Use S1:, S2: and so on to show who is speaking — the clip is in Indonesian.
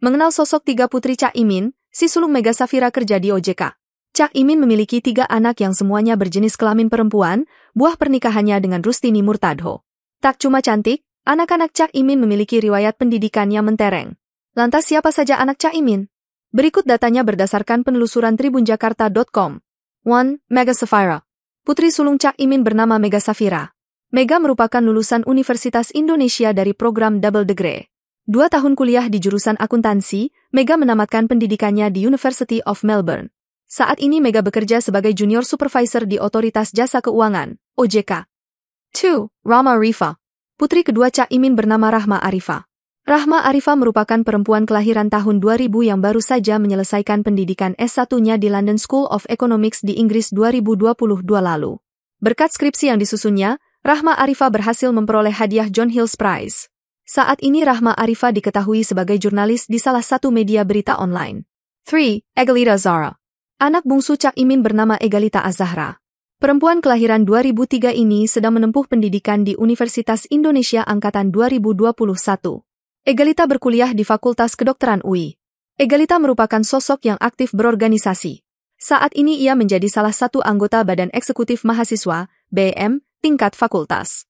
S1: Mengenal sosok tiga putri Cak Imin, si sulung Mega Safira kerja di OJK. Cak Imin memiliki tiga anak yang semuanya berjenis kelamin perempuan, buah pernikahannya dengan Rustini Murtadho. Tak cuma cantik, anak-anak Cak Imin memiliki riwayat pendidikannya mentereng. Lantas siapa saja anak Cak Imin? Berikut datanya berdasarkan penelusuran tribunjakarta.com. 1. Mega Safira Putri sulung Cak Imin bernama Mega Safira. Mega merupakan lulusan Universitas Indonesia dari program Double Degree. Dua tahun kuliah di jurusan akuntansi, Mega menamatkan pendidikannya di University of Melbourne. Saat ini Mega bekerja sebagai junior supervisor di Otoritas Jasa Keuangan, OJK. 2. Rama Rifa Putri kedua Cak Imin bernama Rahma Arifa. Rahma Arifa merupakan perempuan kelahiran tahun 2000 yang baru saja menyelesaikan pendidikan S1-nya di London School of Economics di Inggris 2022 lalu. Berkat skripsi yang disusunnya, Rahma Arifa berhasil memperoleh hadiah John Hills Prize. Saat ini Rahma Arifa diketahui sebagai jurnalis di salah satu media berita online. 3. Egalita Zara Anak bungsu Cak Imin bernama Egalita Azahra. Perempuan kelahiran 2003 ini sedang menempuh pendidikan di Universitas Indonesia Angkatan 2021. Egalita berkuliah di Fakultas Kedokteran UI. Egalita merupakan sosok yang aktif berorganisasi. Saat ini ia menjadi salah satu anggota Badan Eksekutif Mahasiswa, BM, tingkat fakultas.